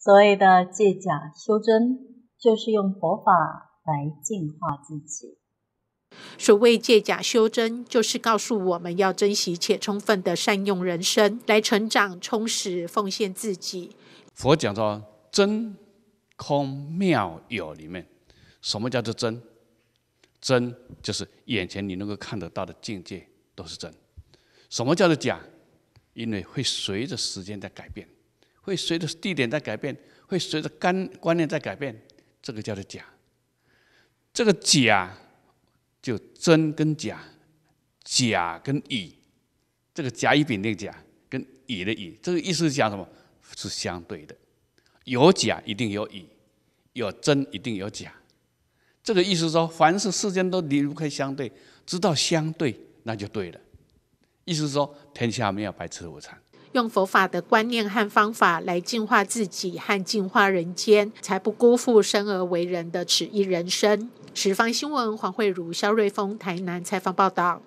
所谓的借假修真，就是用佛法来净化自己。所谓借假修真，就是告诉我们要珍惜且充分的善用人生，来成长、充实、奉献自己。佛讲说，真空妙有里面，什么叫做真？真就是眼前你能够看得到的境界都是真。什么叫做假？因为会随着时间在改变。会随着地点在改变，会随着观观念在改变，这个叫做假。这个假就真跟假，假跟乙，这个甲乙丙那个甲跟乙的乙，这个意思是讲什么？是相对的，有甲一定有乙，有真一定有假。这个意思说，凡是世间都离不开相对，知道相对那就对了。意思说，天下没有白吃的午餐。用佛法的观念和方法来净化自己和净化人间，才不辜负生而为人的此一人生。十方新闻，黄慧如、肖瑞峰，台南采访报道。